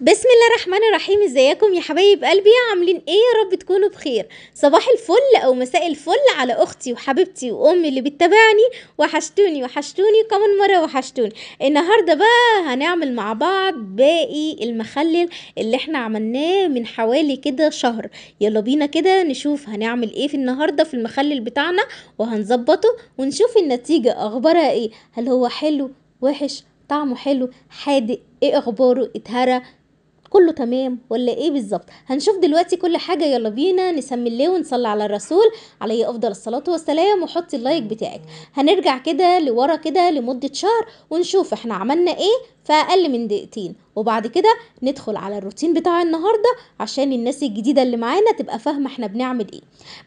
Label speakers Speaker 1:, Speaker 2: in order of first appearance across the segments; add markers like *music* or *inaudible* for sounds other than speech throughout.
Speaker 1: بسم الله الرحمن الرحيم ازيكم يا حبايب قلبي عاملين ايه يا رب تكونوا بخير صباح الفل او مساء الفل على اختي وحبيبتي وامي اللي بتتابعني وحشتوني وحشتوني كمان مره وحشتوني النهارده بقى هنعمل مع بعض باقي المخلل اللي احنا عملناه من حوالي كده شهر يلا بينا كده نشوف هنعمل ايه في النهارده في المخلل بتاعنا وهنظبطه ونشوف النتيجه اخبارها ايه هل هو حلو وحش طعمه حلو حادق ايه اخباره اتهرى كله تمام ولا ايه بالظبط هنشوف دلوقتي كل حاجه يلا بينا نسمي الله ونصلي على الرسول عليه افضل الصلاه والسلام وحط اللايك بتاعك هنرجع كده لورا كده لمده شهر ونشوف احنا عملنا ايه في اقل من دقيقتين وبعد كده ندخل على الروتين بتاع النهارده عشان الناس الجديده اللي معانا تبقى فاهمه احنا بنعمل ايه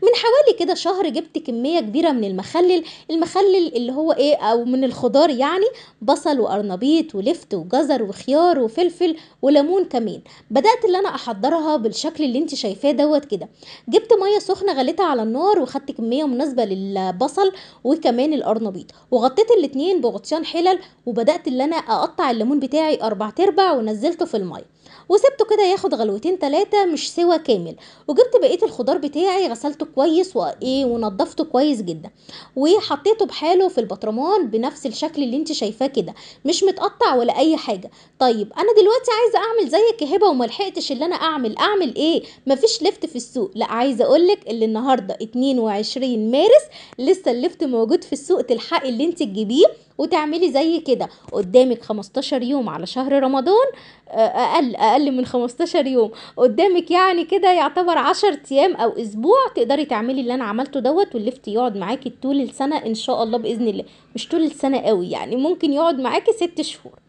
Speaker 1: من حوالي كده شهر جبت كميه كبيره من المخلل المخلل اللي هو ايه او من الخضار يعني بصل وقرنبيط ولفت وجزر وخيار وفلفل وليمون كمان بدات اللي انا احضرها بالشكل اللي انت شايفاه دوت كده جبت ميه سخنه غليتها على النار وخدت كميه مناسبه للبصل وكمان القرنبيط وغطيت الاتنين بغطيان حلل وبدات اللي انا اقطع الليمون الليمون بتاعي أربع تربع ونزلته في المية وسبته كده ياخد غلوتين تلاتة مش سوا كامل وجبت بقية الخضار بتاعي غسلته كويس وايه ونضفته كويس جدا وحطيته بحاله في البطرمان بنفس الشكل اللي انت شايفاه كده مش متقطع ولا اي حاجة طيب انا دلوقتي عايزة اعمل زيك هبة وملحقتش اللي انا اعمل اعمل ايه مفيش لفت في السوق لا عايزة اقولك اللي النهاردة 22 مارس لسه اللفت موجود في السوق تلحقي اللي انت تجيبيه وتعملي زي كده قدامك 15 يوم على شهر رمضان آه، اقل اقل من 15 يوم قدامك يعني كده يعتبر 10 ايام او اسبوع تقدري تعملي اللي انا عملته دوت واللفت يقعد معاكي طول السنه ان شاء الله باذن الله مش طول السنه قوي يعني ممكن يقعد معاكي 6 شهور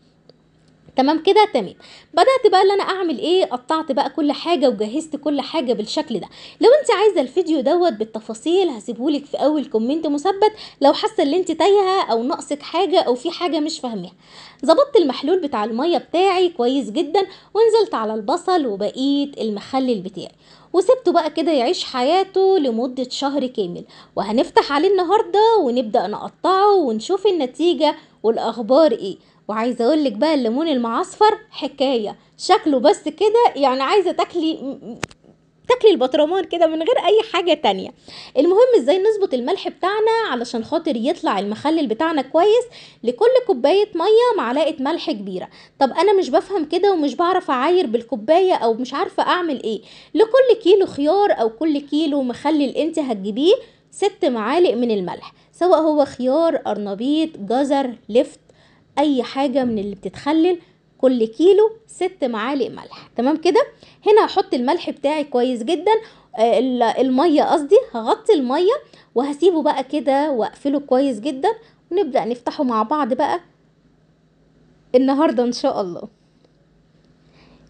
Speaker 1: تمام كده تمام بدات بقى اللي انا اعمل ايه قطعت بقى كل حاجه وجهزت كل حاجه بالشكل ده لو انت عايزه الفيديو دوت بالتفاصيل هسيبهولك في اول كومنت مثبت لو حاسه ان انت تايهه او ناقصك حاجه او في حاجه مش فاهمها ظبطت المحلول بتاع الميه بتاعي كويس جدا ونزلت على البصل وبقيت المخلل بتاعي وسبته بقى كده يعيش حياته لمدة شهر كامل وهنفتح عليه النهاردة ونبدأ نقطعه ونشوف النتيجة والأخبار إيه وعايزه اقول لك بقى الليمون المعصفر حكايه شكله بس كده يعني عايزه تاكلي تاكلي البطرمان كده من غير اي حاجه تانية المهم ازاي نظبط الملح بتاعنا علشان خاطر يطلع المخلل بتاعنا كويس لكل كوبايه ميه معلقه ملح كبيره طب انا مش بفهم كده ومش بعرف اعاير بالكوبايه او مش عارفه اعمل ايه لكل كيلو خيار او كل كيلو مخلل انت هتجيبيه ست معالق من الملح سواء هو خيار قرنبيط جزر لفت اي حاجه من اللي بتتخلل كل كيلو ست معالق ملح تمام كده هنا هحط الملح بتاعي كويس جدا آه، الميه قصدي هغطي الميه وهسيبه بقى كده واقفله كويس جدا ونبدا نفتحه مع بعض بقى النهارده ان شاء الله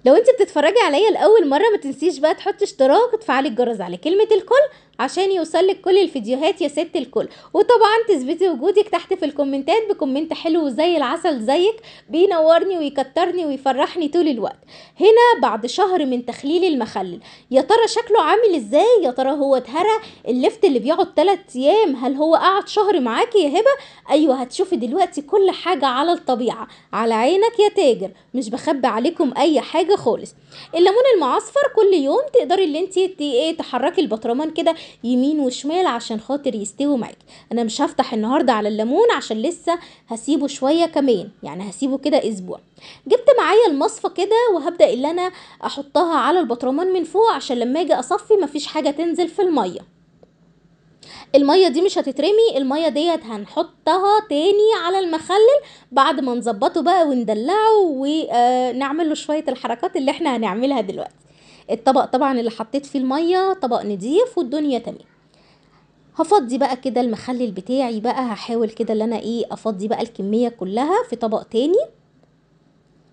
Speaker 1: لو انت بتتفرجي عليا لاول مره ما تنسيش بقى تحطي اشتراك وتفعلي الجرس على كلمه الكل عشان يوصلك كل الفيديوهات يا ست الكل وطبعا تثبتي وجودك تحت في الكومنتات بكومنت حلو زي العسل زيك بينورني ويكترني ويفرحني طول الوقت هنا بعد شهر من تخليل المخلل يا ترى شكله عامل ازاي يا ترى هو اتهرى اللفت اللي بيقعد 3 ايام هل هو قعد شهر معاكي يا هبه ايوه هتشوفي دلوقتي كل حاجه على الطبيعه على عينك يا تاجر مش بخبي عليكم اي حاجه خالص الليمون المعصفر كل يوم تقدري اللي انت ايه تحركي البطرمان كده يمين وشمال عشان خاطر يستوي معاك انا مش هفتح النهارده على الليمون عشان لسه هسيبه شويه كمان يعني هسيبه كده اسبوع جبت معايا المصفى كده وهبدا ان انا احطها على البطرمان من فوق عشان لما اجي اصفي مفيش حاجه تنزل في الميه الميه دي مش هتترمي الميه ديت هنحطها تاني على المخلل بعد ما نظبطه بقى وندلعه ونعمل له شويه الحركات اللي احنا هنعملها دلوقتي الطبق طبعا اللي حطيت فيه المية طبق نضيف والدنيا تمام هفضي بقى كده المخلل بتاعي بقى هحاول كده ان انا ايه افضي بقى الكمية كلها في طبق تاني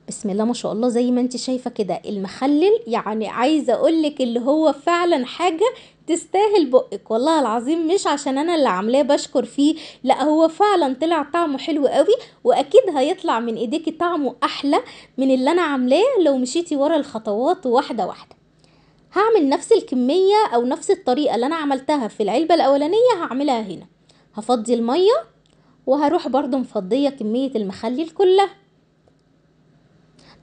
Speaker 1: بسم الله ما شاء الله زي ما انت شايفة كده المخلل يعني عايزة اقولك اللي هو فعلا حاجة تستاهل بقك والله العظيم مش عشان انا اللي عاملاه بشكر فيه لا هو فعلا طلع طعمه حلو قوي واكيد هيطلع من ايديكي طعمه احلى من اللي انا عاملاه لو مشيتي ورا الخطوات واحدة واحدة هعمل نفس الكمية أو نفس الطريقة اللي أنا عملتها في العلبة الأولانية هعملها هنا هفضي المية وهروح برضو مفضية كمية المخلل كلها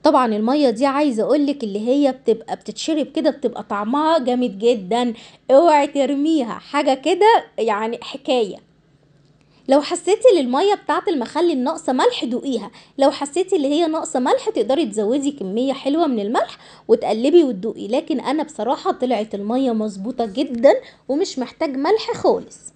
Speaker 1: طبعا المية دي عايزة اقولك اللي هي بتبقى بتتشرب كده بتبقى طعمها جامد جدا اوعي ترميها حاجة كده يعني حكاية لو حسيتي ان الميه بتاعه المخلي الناقصه ملح دوقيها لو حسيتي اللي هي ناقصه ملح تقدري تزودي كميه حلوه من الملح وتقلبي وتدوقي لكن انا بصراحه طلعت الميه مظبوطه جدا ومش محتاج ملح خالص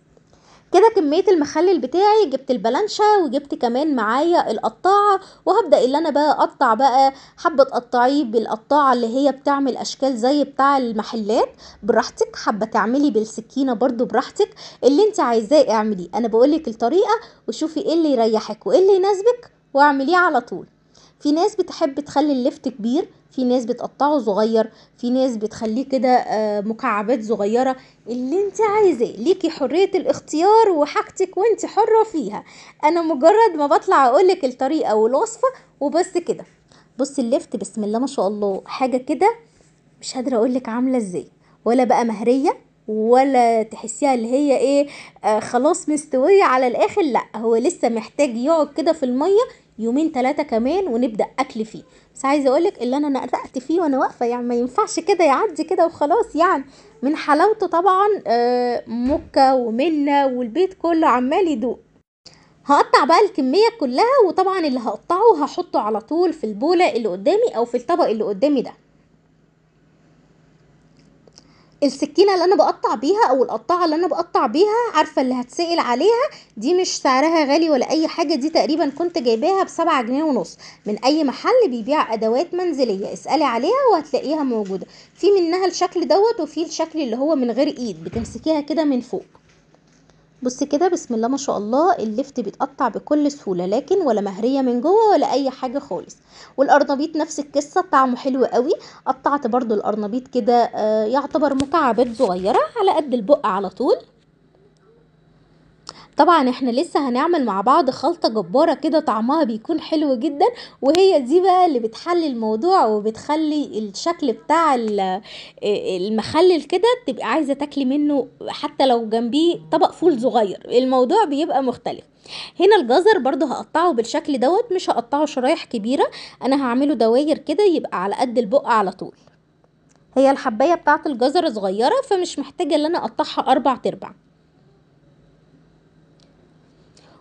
Speaker 1: كده كمية المخلل بتاعي جبت البلانشة وجبت كمان معايا القطاعة وهبدأ اللي انا بقى اقطع بقى حابة تقطعيه بالقطاعة اللي هي بتعمل اشكال زي بتاع المحلات براحتك حابة تعملي بالسكينة برضو براحتك اللي انت عايزاه اعمليه انا بقولك الطريقة وشوفي ايه اللي يريحك وايه اللي يناسبك واعمليه على طول في ناس بتحب تخلي اللفت كبير في ناس بتقطعه صغير في ناس بتخليه كده آه، مكعبات صغيرة اللي انت عايزاه ليكي حرية الاختيار وحاجتك وانت حرة فيها انا مجرد ما بطلع اقولك الطريقة والوصفة وبس كده بصي اللفت بسم الله ما شاء الله حاجة كده مش قادرة اقولك عاملة ازاي ولا بقى مهرية ولا تحسيها اللي هي ايه آه خلاص مستويه على الاخر لا هو لسه محتاج يقعد كده في الميه يومين ثلاثه كمان ونبدا اكل فيه بس عايزه اقولك اللي انا نقرقت فيه وانا واقفه يعني ما ينفعش كده يعدي كده وخلاص يعني من حلاوته طبعا مكه آه، ومنه والبيت كله عمال يدوق هقطع بقى الكمية كلها وطبعا اللي هقطعه هحطه على طول في البولة اللي قدامي او في الطبق اللي قدامي ده السكينه اللي انا بقطع بيها او القطاعه اللي انا بقطع بيها عارفه اللي هتسال عليها دي مش سعرها غالي ولا اي حاجه دي تقريبا كنت جايباها بسبعة جنيه ونص من اي محل بيبيع ادوات منزليه اسالي عليها وهتلاقيها موجوده في منها الشكل دوت وفي الشكل اللي هو من غير ايد بتمسكيها كده من فوق بص كده بسم الله ما شاء الله اللفت بيتقطع بكل سهوله لكن ولا مهريه من جوه ولا اي حاجه خالص والقرنبيط نفس القصه طعمه حلو قوي قطعت برضو القرنبيط كده آه، يعتبر مكعبات صغيره على قد البق على طول طبعا احنا لسه هنعمل مع بعض خلطة جبارة كده طعمها بيكون حلو جدا وهي دي بقى اللي بتحلي الموضوع وبتخلي الشكل بتاع المخلل كده تبقى عايزة تاكلي منه حتى لو جنبيه طبق فول صغير الموضوع بيبقى مختلف هنا الجزر برضو هقطعه بالشكل دوت مش هقطعه شرايح كبيرة انا هعمله دواير كده يبقى على قد البق على طول هي الحباية بتاعت الجزر صغيرة فمش محتاجة ان انا اقطعها اربع تربع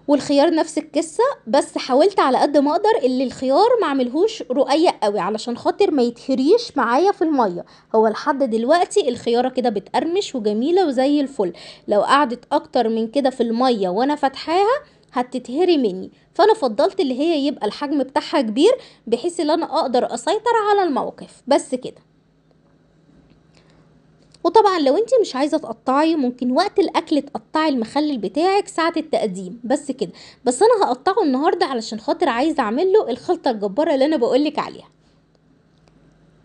Speaker 1: والخيار نفس القصه بس حاولت على قد ما اقدر اللي الخيار ما اعملهوش رقيق قوي علشان خاطر ما يتهريش معايا في الميه هو لحد دلوقتي الخياره كده بتقرمش وجميله وزي الفل لو قعدت اكتر من كده في الميه وانا فاتحاها هتتهري مني فانا فضلت اللي هي يبقى الحجم بتاعها كبير بحيث ان انا اقدر اسيطر على الموقف بس كده وطبعا لو انت مش عايزه تقطعي ممكن وقت الاكل تقطعي المخلل بتاعك ساعه التقديم بس كده بس انا هقطعه النهارده علشان خاطر عايزه اعمل له الخلطه الجباره اللي انا بقولك عليها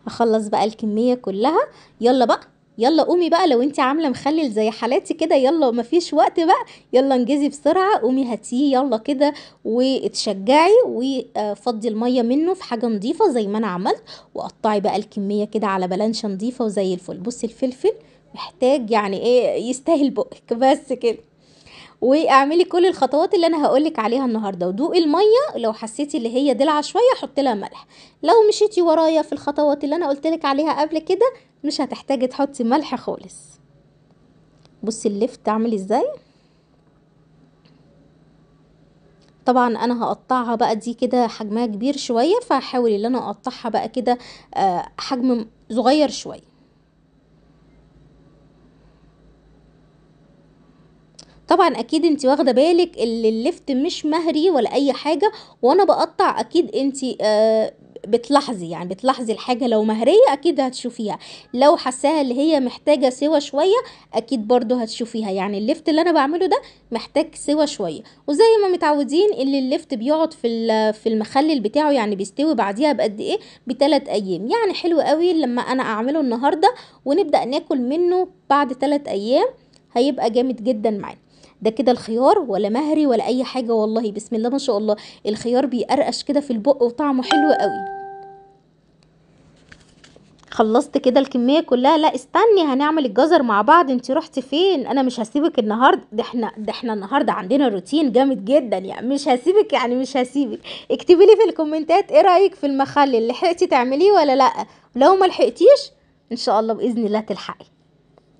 Speaker 1: هخلص بقى الكميه كلها يلا بقى يلا قومي بقى لو انت عامله مخلل زي حالاتي كده يلا مفيش وقت بقى يلا انجزي بسرعه قومي هاتيه يلا كده واتشجعي وفضي الميه منه في حاجه نظيفه زي ما انا عملت وقطعي بقى الكميه كده على بلانشه نظيفه وزي الفل بصي الفلفل محتاج يعني ايه يستاهل بقك *laughs* بس كده واعملي كل الخطوات اللي انا هقولك عليها النهارده ودوقي الميه لو حسيتي اللي هي دلعه شويه حطي لها ملح لو مشيتي ورايا في الخطوات اللي انا قلتلك عليها قبل كده مش هتحتاجي تحطي ملح خالص بصي اللفت عامل ازاي طبعا انا هقطعها بقى دي كده حجمها كبير شويه فحاولي ان انا اقطعها بقى كده آه، حجم صغير شويه طبعا اكيد انت واخده بالك ان اللفت مش مهري ولا اي حاجه وانا بقطع اكيد انت آه بتلاحظي يعني بتلاحظي الحاجة لو مهرية أكيد هتشوفيها لو حساها اللي هي محتاجة سوا شوية أكيد برضو هتشوفيها يعني اللفت اللي أنا بعمله ده محتاج سوا شوية وزي ما متعودين اللي اللفت بيقعد في في المخلل بتاعه يعني بيستوي بعديها بقد إيه بتلات أيام يعني حلو قوي لما أنا أعمله النهاردة ونبدأ ناكل منه بعد تلات أيام هيبقى جامد جدا معانا ده كده الخيار ولا مهري ولا اي حاجه والله بسم الله ما شاء الله الخيار بيقرقش كده في البق وطعمه حلو قوي خلصت كده الكميه كلها لا استني هنعمل الجزر مع بعض انت رحتي فين انا مش هسيبك النهارده ده احنا ده احنا النهارده عندنا روتين جامد جدا يعني مش هسيبك يعني مش هسيبك اكتبي لي في الكومنتات ايه رايك في المخلل لحقتي تعمليه ولا لا لو ما لحقتيش ان شاء الله باذن الله تلحقي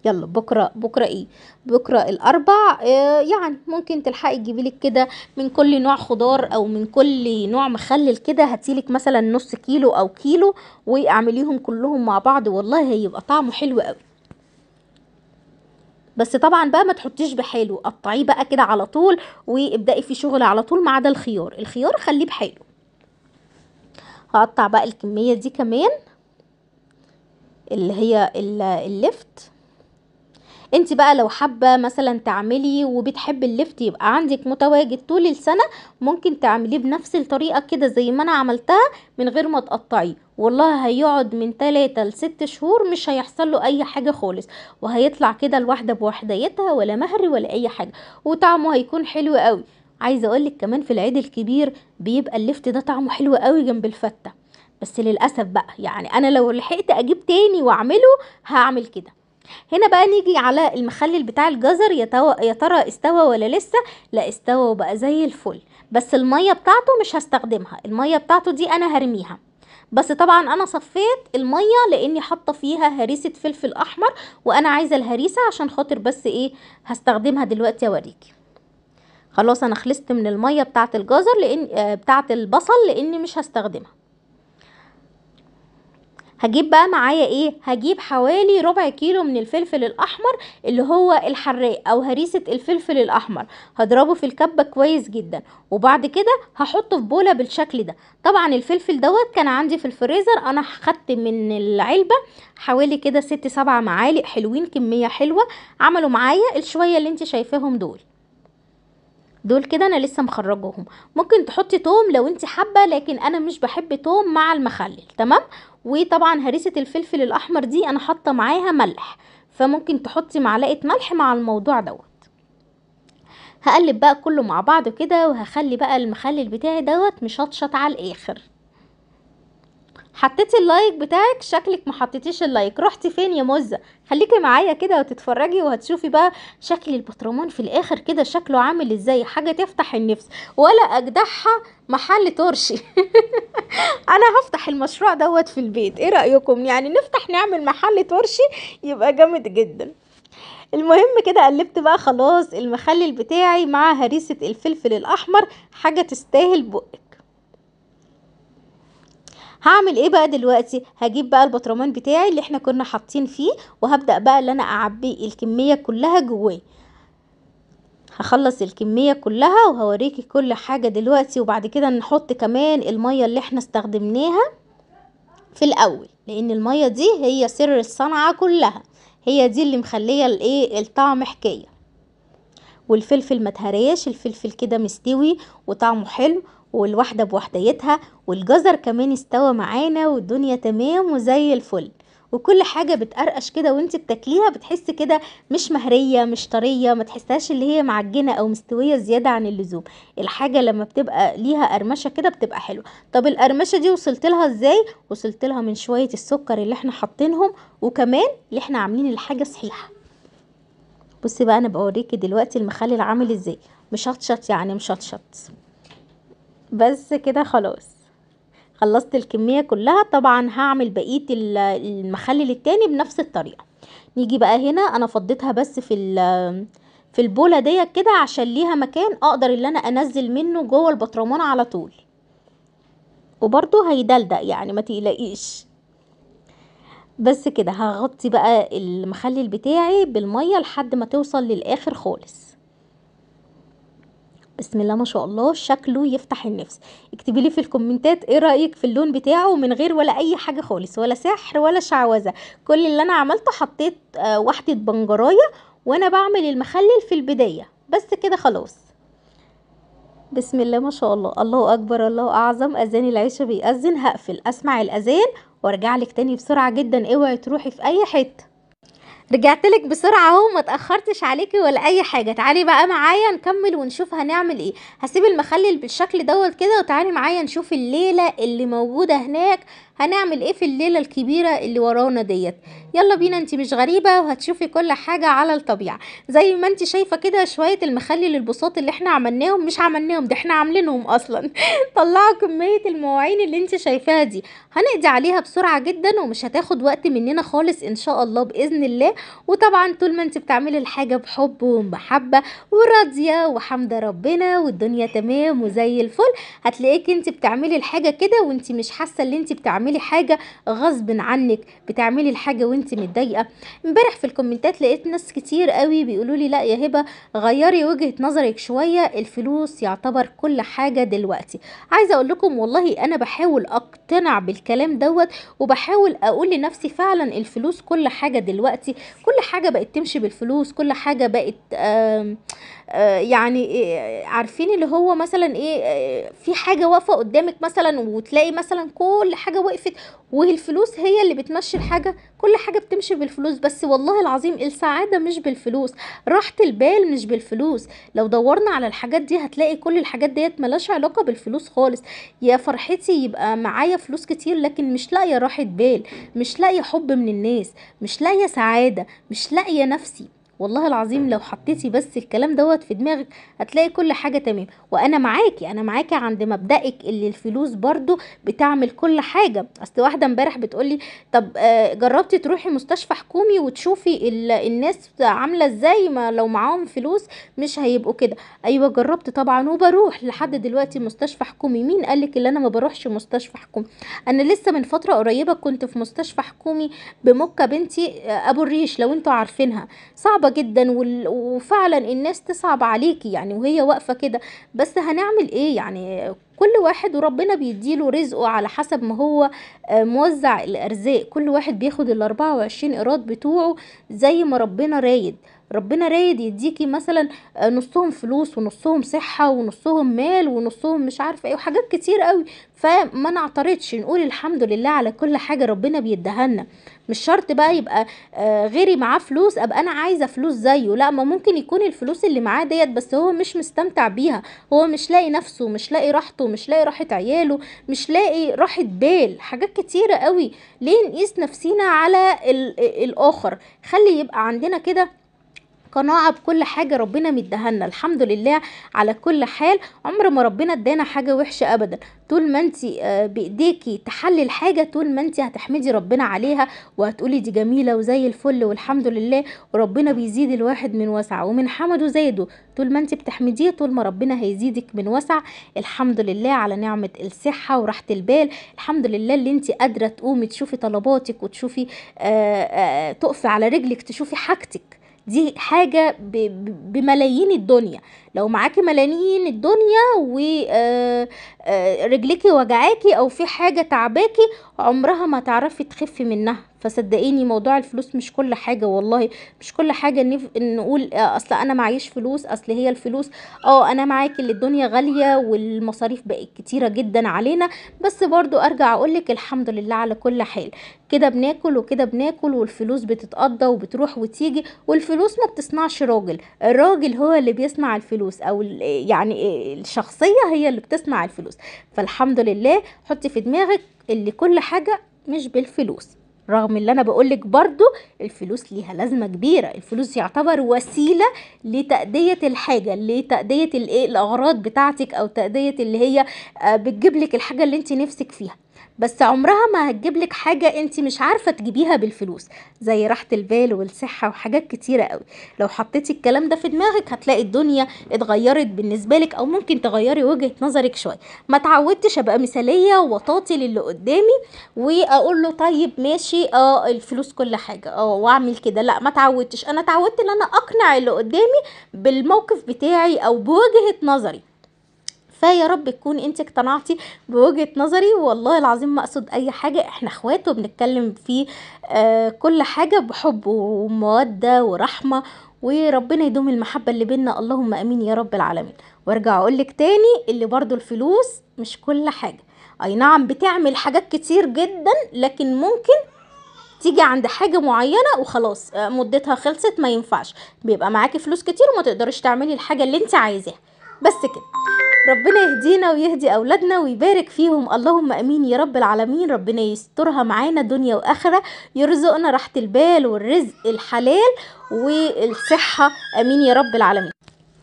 Speaker 1: يلا بكره بكره ايه بكره الاربع آه يعني ممكن تلحقي تجيبي لك كده من كل نوع خضار او من كل نوع مخلل كده هاتيلك مثلا نص كيلو او كيلو واعمليهم كلهم مع بعض والله هيبقى طعمه حلو قوي بس طبعا بقى ما تحطيش بحاله قطعيه بقى كده على طول وابدأي في شغل على طول ما عدا الخيار الخيار خليه بحاله هقطع بقى الكمية دي كمان اللي هي اللفت انت بقى لو حابه مثلا تعملي وبتحبي اللفت يبقى عندك متواجد طول السنه ممكن تعمليه بنفس الطريقه كده زي ما انا عملتها من غير ما تقطعيه والله هيقعد من 3 ل 6 شهور مش هيحصل له اي حاجه خالص وهيطلع كده الواحده بوحديتها ولا مهر ولا اي حاجه وطعمه هيكون حلو قوي عايزه اقولك كمان في العيد الكبير بيبقى اللفت ده طعمه حلو قوي جنب الفته بس للاسف بقى يعني انا لو لحقت اجيب تاني واعمله هعمل كده هنا بقى نيجي على المخلل بتاع الجزر يا ترى استوى ولا لسه لا استوى وبقى زي الفل بس الميه بتاعته مش هستخدمها الميه بتاعته دي انا هرميها بس طبعا انا صفيت الميه لاني حاطه فيها هريسه فلفل احمر وانا عايزه الهريسه عشان خاطر بس ايه هستخدمها دلوقتي اوريكي خلاص انا خلصت من الميه بتاعه الجزر لان آه، بتاعه البصل لاني مش هستخدمها هجيب بقى معايا ايه هجيب حوالي ربع كيلو من الفلفل الاحمر اللي هو الحراق او هريسه الفلفل الاحمر هضربه في الكبه كويس جدا وبعد كده هحطه في بوله بالشكل ده طبعا الفلفل دوت كان عندي في الفريزر انا خدت من العلبه حوالي كده ست سبع معالق حلوين كميه حلوه عملوا معايا الشويه اللي انت شايفاهم دول دول كده انا لسه مخرجهم ممكن تحطي توم لو انت حابه لكن انا مش بحب توم مع المخلل تمام وطبعا هريسه الفلفل الاحمر دي انا حاطه معاها ملح فممكن تحطي معلقه ملح مع الموضوع دوت هقلب بقى كله مع بعضه كده وهخلي بقى المخلل بتاعي دوت مشطشط على الاخر حطيتي اللايك بتاعك شكلك ما حطيتيش اللايك رحتي فين يا مزه خليكي معايا كده وتتفرجي وهتشوفي بقى شكل البطرمان في الاخر كده شكله عامل ازاي حاجه تفتح النفس ولا اجدعها محل ترشي *laughs* انا هفتح المشروع دوت في البيت ايه رايكم يعني نفتح نعمل محل ترشي يبقى جامد جدا المهم كده قلبت بقى خلاص المخلل بتاعي مع هريسه الفلفل الاحمر حاجه تستاهل بقك هعمل ايه بقى دلوقتي هجيب بقى البطرمان بتاعي اللي احنا كنا حاطين فيه وهبدا بقى ان انا اعبي الكميه كلها جواه هخلص الكمية كلها وهوريكي كل حاجة دلوقتي وبعد كده نحط كمان المية اللي احنا استخدمناها في الاول لان المية دي هي سر الصنعة كلها هي دي اللي مخلية الايه الطعم حكاية والفلفل ما تهريش الفلفل كده مستوي وطعمه حلو والواحدة بوحديتها والجزر كمان استوى معانا والدنيا تمام وزي الفل وكل حاجة بتقرقش كده وانت بتاكليها بتحس كده مش مهرية مش طرية ما تحسهاش اللي هي معجنة او مستوية زيادة عن اللزوم الحاجة لما بتبقى ليها قرمشة كده بتبقى حلوة طب القرمشة دي وصلت لها ازاي وصلت لها من شوية السكر اللي احنا حاطينهم وكمان اللي احنا عاملين الحاجة صحيحة بصي بقى انا بوريكي دلوقتي المخلل عامل ازاي مشطشط يعني مشطشط بس كده خلاص خلصت الكمية كلها طبعا هعمل بقية المخلل التاني بنفس الطريقة نيجي بقى هنا انا فضيتها بس في في البولة ديت كده عشان ليها مكان اقدر ان انا انزل منه جوه البطرمان على طول وبرده هيدلدق يعني ما تقلقيش بس كده هغطي بقى المخلل بتاعي بالمية لحد ما توصل للاخر خالص بسم الله ما شاء الله شكله يفتح النفس اكتبي لي في الكومنتات ايه رايك في اللون بتاعه من غير ولا اي حاجه خالص ولا سحر ولا شعوذه كل اللي انا عملته حطيت آه، وحده بنجرايه وانا بعمل المخلل في البدايه بس كده خلاص بسم الله ما شاء الله الله اكبر الله اعظم اذان العشاء بيأذن هقفل اسمع الاذان وارجع لك تاني بسرعه جدا اوعي تروحي في اي حته رجعت لك بسرعه اهو ما تاخرتش عليكي ولا اي حاجه تعالي بقى معايا نكمل ونشوف هنعمل ايه هسيب المخلل بالشكل دوت كده وتعالي معايا نشوف الليله اللي موجوده هناك هنعمل ايه في الليله الكبيره اللي ورانا ديت يلا بينا انت مش غريبه وهتشوفي كل حاجه على الطبيعه زي ما انت شايفه كده شويه المخلي للبساط اللي احنا عملناهم مش عملناهم ده احنا عاملينهم اصلا *laughs* طلعوا كميه المواعين اللي انت شايفاها دي هنقضي عليها بسرعه جدا ومش هتاخد وقت مننا خالص ان شاء الله باذن الله وطبعا طول ما انت بتعملي الحاجه بحب ومحبه وراضيه وحمد ربنا والدنيا تمام وزي الفل هتلاقيك انت بتعملي الحاجه كده وانت مش حاسه اللي انت بتعملي بتعملي حاجه غصب عنك بتعملي الحاجه وانت متضايقه امبارح في الكومنتات لقيت ناس كتير قوي بيقولوا لي لا يا هبه غيري وجهه نظرك شويه الفلوس يعتبر كل حاجه دلوقتي عايزه اقول لكم والله انا بحاول اقتنع بالكلام دوت وبحاول اقول لنفسي فعلا الفلوس كل حاجه دلوقتي كل حاجه بقت تمشي بالفلوس كل حاجه بقت آه، يعني آه، عارفين اللي هو مثلا ايه آه، في حاجه واقفه قدامك مثلا وتلاقي مثلا كل حاجه وقفت وقفت والفلوس هي اللي بتمشي الحاجه كل حاجه بتمشي بالفلوس بس والله العظيم السعاده مش بالفلوس راحه البال مش بالفلوس لو دورنا على الحاجات دي هتلاقي كل الحاجات ديت ملهاش علاقه بالفلوس خالص يا فرحتي يبقى معايا فلوس كتير لكن مش لاقيه راحه بال مش لاقيه حب من الناس مش لاقيه سعاده مش لاقيه نفسي والله العظيم لو حطيتي بس الكلام دوت في دماغك هتلاقي كل حاجه تمام وانا معاكي انا معاكي عند مبدئك اللي الفلوس برضو بتعمل كل حاجه اصل واحده امبارح بتقولي طب آه، جربتي تروحي مستشفى حكومي وتشوفي الناس عامله ازاي ما لو معاهم فلوس مش هيبقوا كده ايوه جربت طبعا وبروح لحد دلوقتي مستشفى حكومي مين قالك ان انا ما بروحش مستشفى حكومي انا لسه من فتره قريبه كنت في مستشفى حكومي بمكه بنتي آه، ابو الريش لو انتوا عارفينها صعب صعبة جدا وفعلا الناس تصعب عليكي يعني وهي واقفة كده بس هنعمل ايه يعني كل واحد وربنا بيديله رزقه على حسب ما هو آه، موزع الارزاق كل واحد بياخد الاربعة وعشرين ايراد بتوعه زي ما ربنا رايد ربنا رايد يديكي مثلا آه، نصهم فلوس ونصهم صحه ونصهم مال ونصهم مش عارفه ايه وحاجات كتير قوي فما نعترضش نقول الحمد لله على كل حاجه ربنا بيديها لنا مش شرط بقى يبقى آه، غيري معاه فلوس ابقى انا عايزه فلوس زيه لا ما ممكن يكون الفلوس اللي معاه ديت بس هو مش مستمتع بيها هو مش لاقي نفسه مش لاقي راحته مش لاقي راحه عياله مش لاقي راحه بال حاجات كتيره قوي ليه نقيس نفسينا على آه، الاخر خلي يبقى عندنا كده قناعه بكل حاجه ربنا مدهنا الحمد لله على كل حال عمر ما ربنا ادانا حاجه وحشه ابدا طول ما انت آه، بايديكي تحلي الحاجه طول ما انت هتحمدي ربنا عليها وهتقولي دي جميله وزي الفل والحمد لله وربنا بيزيد الواحد من وسعه ومن حمده زاده طول ما انت بتحمديه طول ما ربنا هيزيدك من وسع الحمد لله على نعمه الصحه وراحه البال الحمد لله اللي انت قادره تقومي تشوفي طلباتك وتشوفي آه، آه، تقفي على رجلك تشوفي حاجتك دي حاجة بملايين الدنيا لو معاكي ملايين الدنيا ورجلك آه، آه، وجعاكي او في حاجة تعباكي عمرها ما تعرفي تخفي منها فصدقيني موضوع الفلوس مش كل حاجه والله مش كل حاجه نف... نقول اصل انا معيش فلوس اصل هي الفلوس اه انا معاكي اللي الدنيا غاليه والمصاريف بقت كتيره جدا علينا بس برضو ارجع اقولك الحمد لله على كل حال كده بناكل وكده بناكل والفلوس بتتقضى وبتروح وتيجي والفلوس ما بتصنعش راجل الراجل هو اللي بيصنع الفلوس او يعني الشخصيه هي اللي بتصنع الفلوس فالحمد لله حطي في دماغك اللي كل حاجه مش بالفلوس رغم اللي انا بقولك برضو الفلوس ليها لازمه كبيره الفلوس يعتبر وسيله لتاديه الحاجه لتاديه الايه الاغراض بتاعتك او تاديه اللي هي آه، بتجيب لك الحاجه اللي انت نفسك فيها بس عمرها ما لك حاجة انت مش عارفة تجيبيها بالفلوس زي راحة البال والصحة وحاجات كتيرة قوي لو حطيتي الكلام ده في دماغك هتلاقي الدنيا اتغيرت بالنسبة لك او ممكن تغيري وجهة نظرك شوية ما تعودتش ابقى مثالية وطاطي للي قدامي واقول له طيب ماشي اه الفلوس كل حاجة اه واعمل كده لا ما تعودتش انا تعودت ان انا اقنع اللي قدامي بالموقف بتاعي او بوجهة نظري فيا رب تكون انت اقتنعتي بوجهه نظري والله العظيم ما اقصد اي حاجه احنا اخوات وبنتكلم في آه، كل حاجه بحب وموده ورحمه وربنا يدوم المحبه اللي بينا اللهم امين يا رب العالمين وارجع اقولك تاني اللي برضو الفلوس مش كل حاجه اي نعم بتعمل حاجات كتير جدا لكن ممكن تيجي عند حاجه معينه وخلاص آه، مدتها خلصت ما ينفعش بيبقى معاكي فلوس كتير وما تقدريش تعملي الحاجه اللي انت عايزاها بس كده ربنا يهدينا ويهدي أولادنا ويبارك فيهم اللهم أمين يا رب العالمين ربنا يسترها معانا دنيا وآخرة يرزقنا راحة البال والرزق الحلال والصحة أمين يا رب العالمين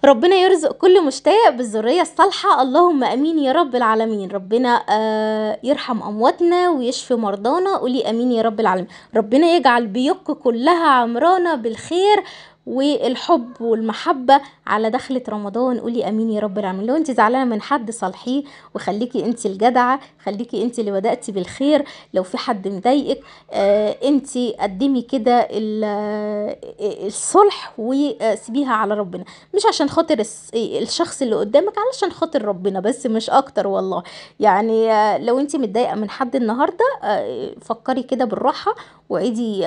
Speaker 1: ربنا يرزق كل مشتاق بالذرية الصالحة اللهم أمين يا رب العالمين ربنا آه يرحم أمواتنا ويشفي مرضانا قولي أمين يا رب العالمين ربنا يجعل بيوتك كلها عمرانة بالخير والحب والمحبه على دخله رمضان قولي امين يا رب العالمين لو انت زعلانه من حد صالحيه وخليكي انت الجدعه خليكي انت اللي بداتي بالخير لو في حد مضايقك آه، انت قدمي كده آه، الصلح وسيبيها على ربنا مش عشان خاطر الشخص اللي قدامك علشان خاطر ربنا بس مش اكتر والله يعني آه، لو انت متضايقه من حد النهارده فكري كده بالراحه وعيدي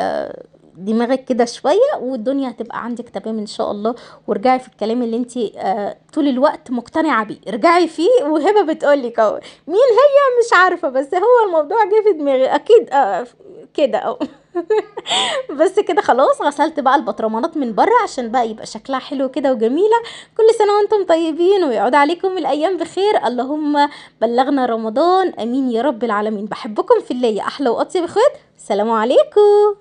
Speaker 1: دماغك كده شويه والدنيا هتبقى عندك تمام ان شاء الله وارجعي في الكلام اللي انت آه، طول الوقت مقتنعه بيه ارجعي فيه وهبه بتقولي لك اهو مين هي مش عارفه بس هو الموضوع جه في دماغي اكيد آه، كده اهو *laughs* بس كده خلاص غسلت بقى البطرمانات من بره عشان بقى يبقى شكلها حلو كده وجميله كل سنه وانتم طيبين ويقعد عليكم الايام بخير اللهم بلغنا رمضان امين يا رب العالمين بحبكم في الله يا احلى واطيب اخوات سلام عليكم